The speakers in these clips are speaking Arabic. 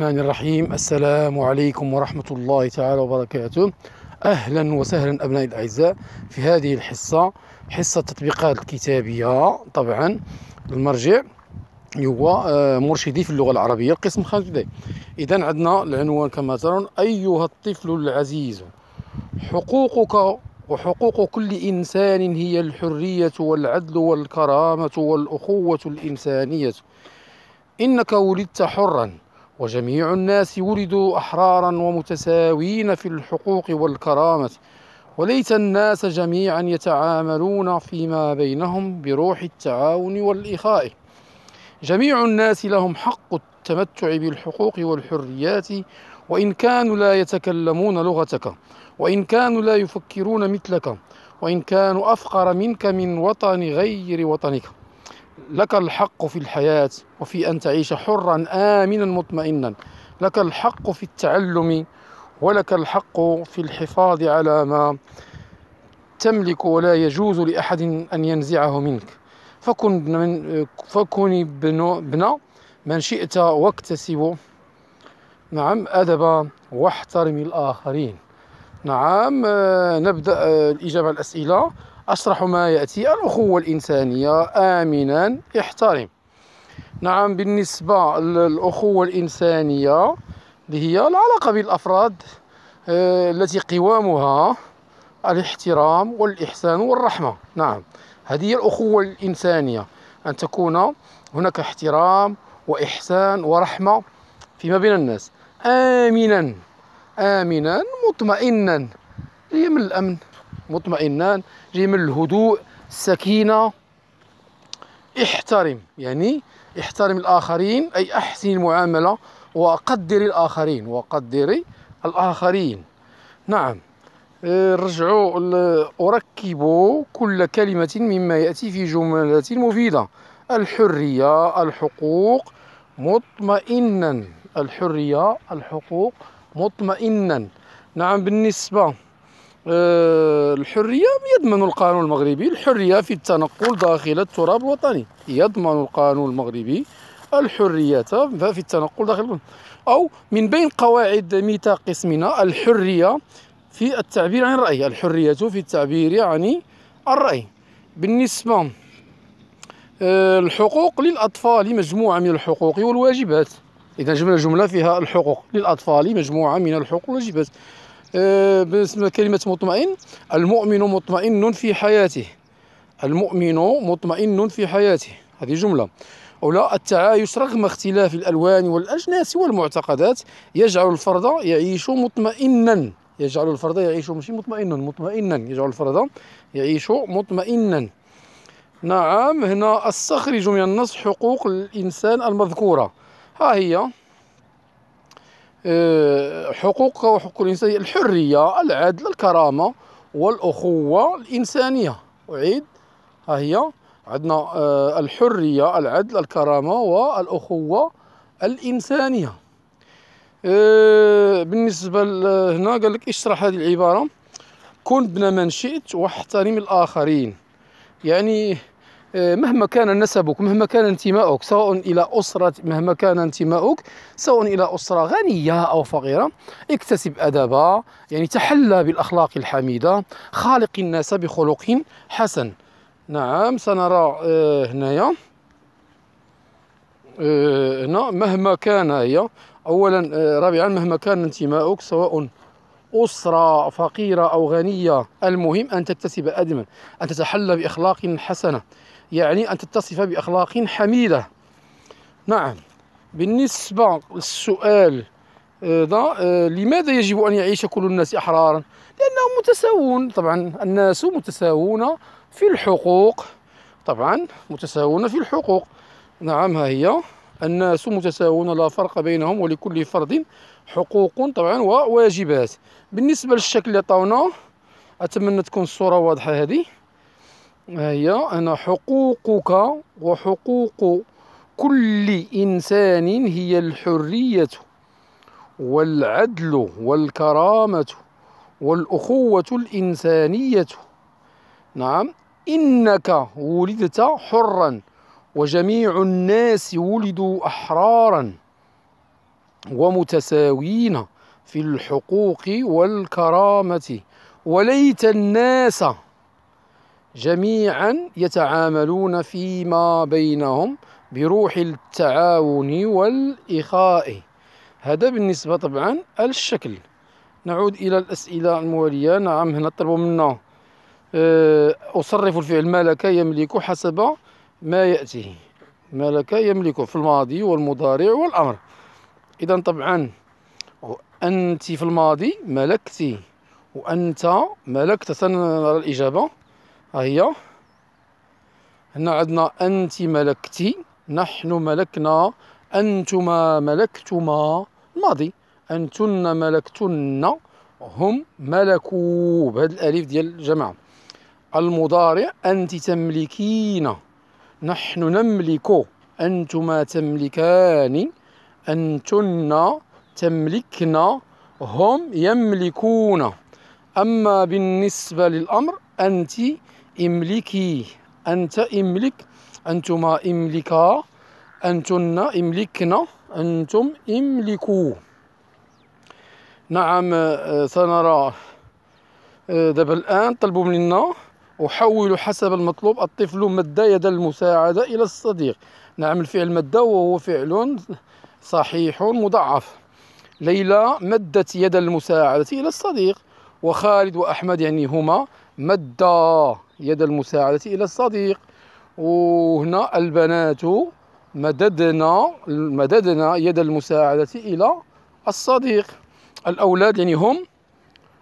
الرحمن الرحيم السلام عليكم ورحمة الله تعالى وبركاته أهلا وسهلا أبنائي الأعزاء في هذه الحصة حصة التطبيقات الكتابية طبعا المرجع هو آه، مرشدي في اللغة العربية القسم الخامس إذا عندنا العنوان كما ترون أيها الطفل العزيز حقوقك وحقوق كل إنسان هي الحرية والعدل والكرامة والأخوة الإنسانية إنك ولدت حرا وجميع الناس ولدوا أحرارا ومتساوين في الحقوق والكرامة وليت الناس جميعا يتعاملون فيما بينهم بروح التعاون والإخاء جميع الناس لهم حق التمتع بالحقوق والحريات وإن كانوا لا يتكلمون لغتك وإن كانوا لا يفكرون مثلك وإن كانوا أفقر منك من وطن غير وطنك لك الحق في الحياة وفي أن تعيش حرا آمنا مطمئنا لك الحق في التعلم ولك الحق في الحفاظ على ما تملك ولا يجوز لأحد أن ينزعه منك فكن من فكن ابن من شئت واكتسب نعم أدبا واحترم الآخرين نعم آه، نبدأ آه، الإجابة على الأسئلة أشرح ما يأتي الأخوة الإنسانية آمنا احترم نعم بالنسبة للأخوة الإنسانية اللي هي العلاقة بين الأفراد آه، التي قوامها الاحترام والإحسان والرحمة نعم هذه هي الأخوة الإنسانية أن تكون هناك احترام وإحسان ورحمة فيما بين الناس آمنا آمنا مطمئنا هي من الأمن مطمئنان جاي من الهدوء السكينه احترم يعني احترم الاخرين اي احسن المعامله وقدر الاخرين وقدر الاخرين نعم آه، رجعوا أركب كل كلمة مما يأتي في جملة مفيدة الحرية الحقوق مطمئنا الحرية الحقوق مطمئنا نعم بالنسبة آه، الحرية يضمن القانون المغربي الحرية في التنقل داخل التراب الوطني يضمن القانون المغربي الحرية في التنقل داخل أو من بين قواعد ميثاق اسمنا الحرية في التعبير عن الرأي الحرية في التعبير عن الرأي بالنسبة آه، الحقوق للأطفال مجموعة من الحقوق والواجبات إذا جملة جملة فيها الحقوق للأطفال مجموعة من الحقوق والواجبات آه، بالنسبه لكلمه مطمئن المؤمن مطمئن في حياته المؤمن مطمئن في حياته هذه جمله أولا التعايش رغم اختلاف الألوان والأجناس والمعتقدات يجعل الفرد يعيش مطمئنا يجعل الفرد يعيش مش مطمئنا مطمئنا يجعل الفرد يعيش مطمئنا نعم هنا استخرج من النص حقوق الإنسان المذكورة ها هي آه، حقوق وحقوق الإنسانية الحرية العدل الكرامة والأخوة الإنسانية أعيد ها هي عندنا آه، الحرية العدل الكرامة والأخوة الإنسانية آه، بالنسبة هنا قال لك اشرح هذه العبارة كن ابن من شئت واحترم الآخرين يعني مهما كان نسبك مهما كان انتماؤك سواء الى اسره مهما كان انتماؤك سواء الى اسره غنيه او فقيره اكتسب ادبا يعني تحلى بالاخلاق الحميده خالق الناس بخلق حسن نعم سنرى آه، هنايا آه، هنا مهما كان هي اولا آه، رابعا مهما كان انتماؤك سواء أسرة فقيرة أو غنية المهم أن تكتسب أدما أن تتحلى بأخلاق حسنة يعني أن تتصف بأخلاق حميدة نعم بالنسبة للسؤال ده آه، آه، لماذا يجب أن يعيش كل الناس أحرارا لأنهم متساوون طبعا الناس متساوون في الحقوق طبعا متساوون في الحقوق نعم ها هي الناس متساوون لا فرق بينهم ولكل فرد حقوق طبعا وواجبات بالنسبة للشكل اللي عطاونا أتمنى تكون الصورة واضحة هذه هي أن حقوقك وحقوق كل إنسان هي الحرية والعدل والكرامة والأخوة الإنسانية نعم إنك ولدت حرا وجميع الناس ولدوا أحرارا ومتساوين في الحقوق والكرامة وليت الناس جميعا يتعاملون فيما بينهم بروح التعاون والإخاء هذا بالنسبة طبعا الشكل نعود إلى الأسئلة الموالية نعم هنا طلبوا منا آه، أصرف الفعل ملك يملك حسب ما يأتيه ملك يملك في الماضي والمضارع والأمر إذا طبعا أنت في الماضي ملكتي وأنت ملكت سنرى الإجابة ها هي هنا عندنا انت ملكتي نحن ملكنا انتما ملكتما الماضي انتن ملكتن هم ملكوا بهذا الالف ديال الجماعه المضارع انت تملكين نحن نملك انتما تملكان انتن تملكنا هم يملكون اما بالنسبه للامر انت املكي انت املك انتما املكا انتن املكنا انتم املكوا نعم آه، سنرى آه، دابا الان طلبوا منا أحول حسب المطلوب الطفل مد يد المساعدة إلى الصديق نعم الفعل مد وهو فعل صحيح مضعف ليلى مدت يد المساعدة إلى الصديق وخالد وأحمد يعني هما مدا يد المساعدة إلى الصديق وهنا البنات مددنا مددنا يد المساعدة إلى الصديق الأولاد يعني هم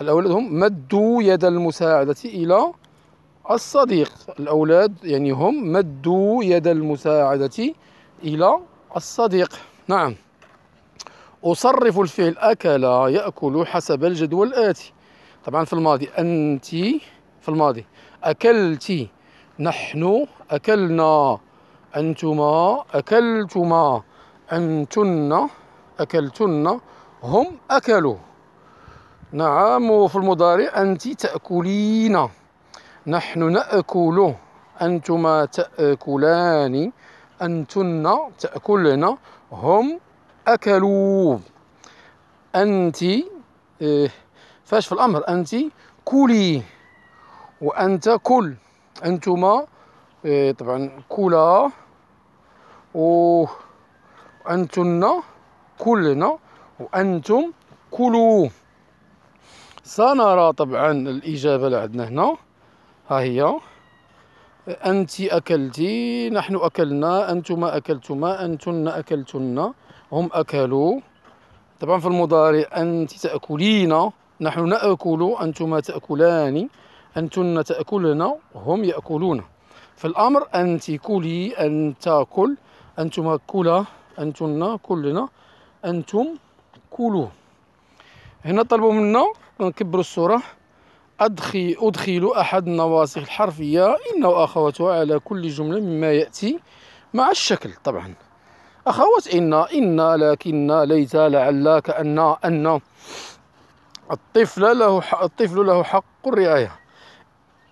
الأولاد هم مدوا يد المساعدة إلى الصديق الأولاد يعني هم مدوا يد المساعدة إلى الصديق نعم أصرف الفعل أكل يأكل حسب الجدول الآتي طبعا في الماضي أنت في الماضي أكلت نحن أكلنا أنتما أكلتما أنتن أكلتن هم أكلوا نعم وفي المضارع أنت تأكلين نحن نأكل أنتما تأكلان أنتن تأكلن هم أكلوا أنت إيه، فاش في الأمر أنت كلي وأنت كل أنتما إيه، طبعا كلا و أنتن كلنا وأنتم كلوا سنرى طبعا الإجابة اللي عندنا هنا ها هي أنت أكلتي نحن أكلنا أنتما أكلتما أنتن أكلتن هم أكلوا طبعا في المضارع أنت تأكلين نحن نأكل أنتما تأكلان أنتن تأكلن هم يأكلون فالأمر أنت كلي أن تأكل أنتما كلا أنتن كلنا أنتم كلوا هنا طلبوا منا نكبروا الصورة أدخي أدخل أحد النواسخ الحرفية إن وأخواتها على كل جملة مما يأتي مع الشكل طبعا أخوات إن إن لكن ليت لعل كأن أن الطفل له الطفل له حق الرعاية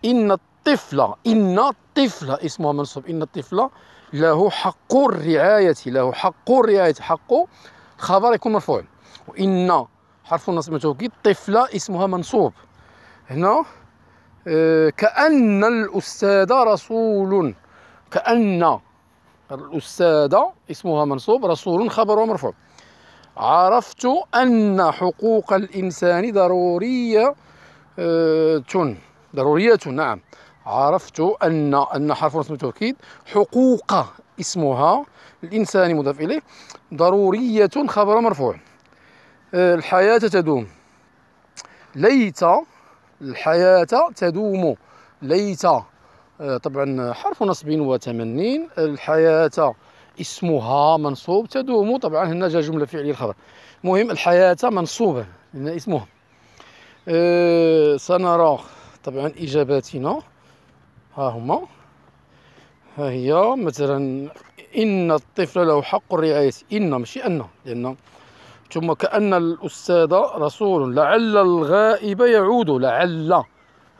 إن الطفل إن الطفل اسمها منصوب إن الطفل له حق الرعاية له حق الرعاية حق الخبر يكون مرفوع وإن حرف النصب متوكيد طفلة اسمها منصوب هنا آه كأن الأستاذ رسول كأن الأستاذة اسمها منصوب رسول خبر مرفوع عرفت أن حقوق الإنسان ضرورية آه ضرورية نعم عرفت أن أن حرف رسم التوكيد حقوق اسمها الإنسان مضاف إليه ضرورية خبر مرفوع آه، الحياة تدوم ليت الحياة تدوم ليت آه، طبعا حرف نصب وتمنين الحياة اسمها منصوب تدوم طبعا هنا جا جملة فعلية الخبر المهم الحياة منصوبة لأن اسمها أه سنرى طبعا اجاباتنا ها هما ها هي مثلا ان الطفل له حق الرعايه ان ماشي ان لان ثم كان الاستاذ رسول لعل الغائب يعود لعل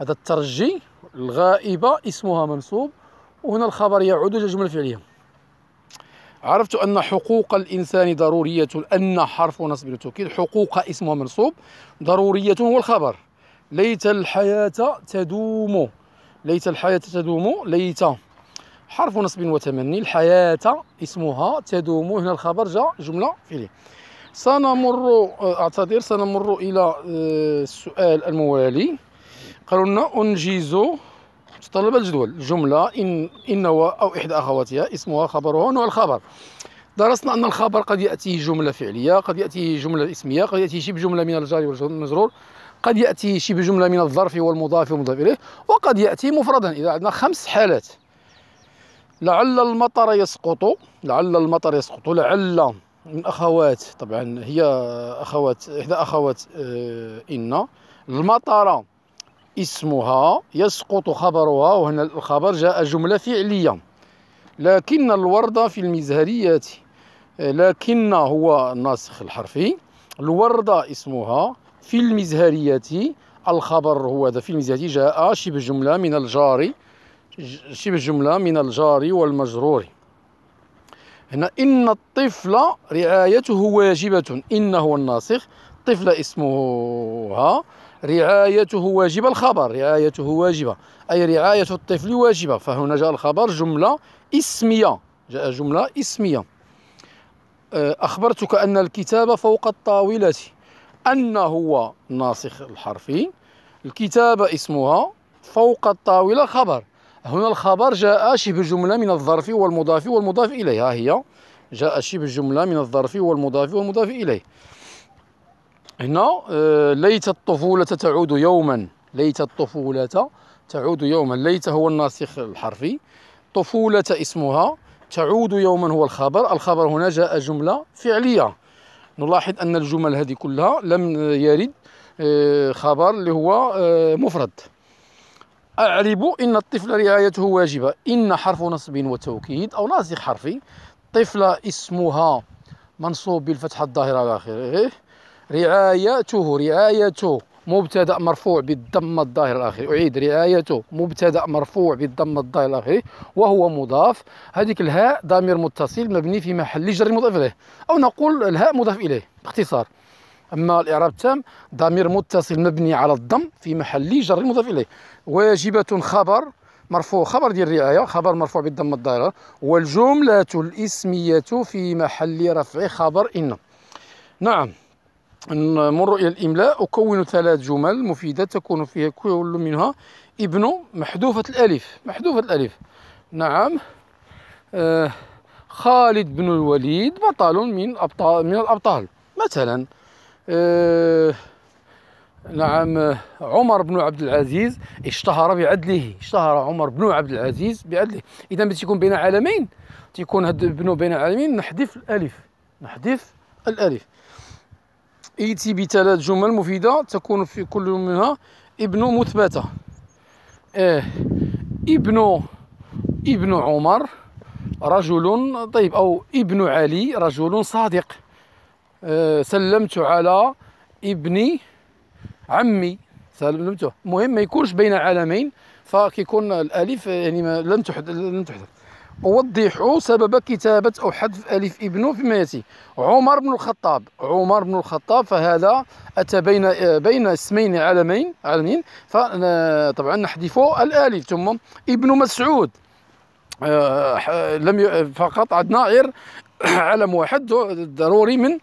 هذا الترجي الغائبه اسمها منصوب وهنا الخبر يعود للجمله الفعليه عرفت أن حقوق الإنسان ضرورية أن حرف نصب للتوكيد حقوق اسمها منصوب ضرورية هو الخبر ليت الحياة تدوم ليت الحياة تدوم ليت حرف نصب وتمني الحياة اسمها تدوم هنا الخبر جاء جملة فعلية سنمر آه، اعتذر سنمر إلى آه، السؤال الموالي قالوا لنا أنجز تطلب الجدول جملة إن, إن أو إحدى أخواتها اسمها خبرها نوع الخبر درسنا أن الخبر قد ياتي جملة فعلية قد ياتي جملة اسمية قد ياتي شبه جملة من الجار والمجرور قد يأتي شبه جملة من الظرف والمضاف والمضاف إليه وقد يأتي مفردا إذا عندنا خمس حالات لعل المطر يسقط لعل المطر يسقط لعل من أخوات طبعا هي أخوات إحدى أخوات آه، إن المطر اسمها يسقط خبرها وهنا الخبر جاء جملة فعلية لكن الوردة في المزهرية آه، لكن هو الناسخ الحرفي الوردة اسمها في المزهرية الخبر هو هذا في المزهرية جاء شبه جملة من الجار شبه جملة من الجار والمجرور هنا إن الطفل رعايته واجبة إن هو الناسخ طفل اسمه ها رعايته واجبة الخبر رعايته واجبة أي رعاية الطفل واجبة فهنا جاء الخبر جملة اسمية جاء جملة اسمية أخبرتك أن الكتاب فوق الطاولة أن هو الناسخ الحرفي الكتابة اسمها فوق الطاولة خبر هنا الخبر جاء شبه جملة من الظرف والمضاف والمضاف إليه ها هي جاء شبه جملة من الظرف والمضاف والمضاف إليه هنا آه، ليت الطفولة تعود يوما ليت الطفولة تعود يوما ليت هو الناسخ الحرفي طفولة اسمها تعود يوما هو الخبر الخبر هنا جاء جملة فعلية نلاحظ أن الجمل هذه كلها لم يرد آه، خبر اللي هو آه، مفرد اعرب إن الطفل رعايته واجبة إن حرف نصب وتوكيد أو ناسخ حرفي طفلة اسمها منصوب بالفتحة الظاهرة على آخره رعايته رعايته مبتدا مرفوع بالضم الظاهر الاخير اعيد رعايته مبتدا مرفوع بالضم الظاهر الاخير وهو مضاف هذيك الهاء ضمير متصل مبني في محل جر مضاف اليه او نقول الهاء مضاف اليه باختصار اما الاعراب التام ضمير متصل مبني على الضم في محل جر مضاف اليه واجبه خبر مرفوع خبر ديال الرعايه خبر مرفوع بالضم الظاهر والجمله الاسميه في محل رفع خبر ان نعم نمر إلى الإملاء أكون ثلاث جمل مفيدة تكون فيها كل منها ابن محذوفة الألف محذوفة الألف نعم آه خالد بن الوليد بطل من أبطال من الأبطال مثلا آه نعم عمر بن عبد العزيز اشتهر بعدله اشتهر عمر بن عبد العزيز بعدله اذا تيكون بين عالمين تيكون هاد ابن بين عالمين نحذف الالف نحذف الالف ايتي بثلاث جمل مفيدة تكون في كل منها ابن مثبتة اه ابن ابن عمر رجل طيب أو ابن علي رجل صادق اه سلمت على ابن عمي سلمته المهم ما يكونش بين عالمين فكيكون الالف يعني ما لم تحدث لم تحدث وضحوا سبب كتابة أو حذف ألف ابنه في ما يأتي عمر بن الخطاب عمر بن الخطاب فهذا أتى بين بين اسمين عالمين عالمين فطبعا نحذف الألف ثم ابن مسعود آه، لم فقط عندنا غير علم واحد ضروري من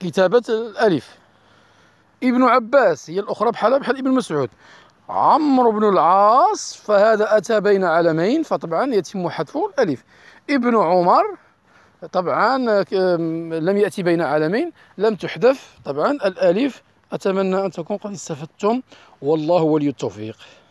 كتابة الألف ابن عباس هي الأخرى بحالها بحال ابن مسعود عمرو بن العاص فهذا أتى بين علمين فطبعا يتم حذف الألف ابن عمر طبعا لم يأتي بين علمين لم تحذف طبعا الألف أتمنى أن تكون قد استفدتم والله ولي التوفيق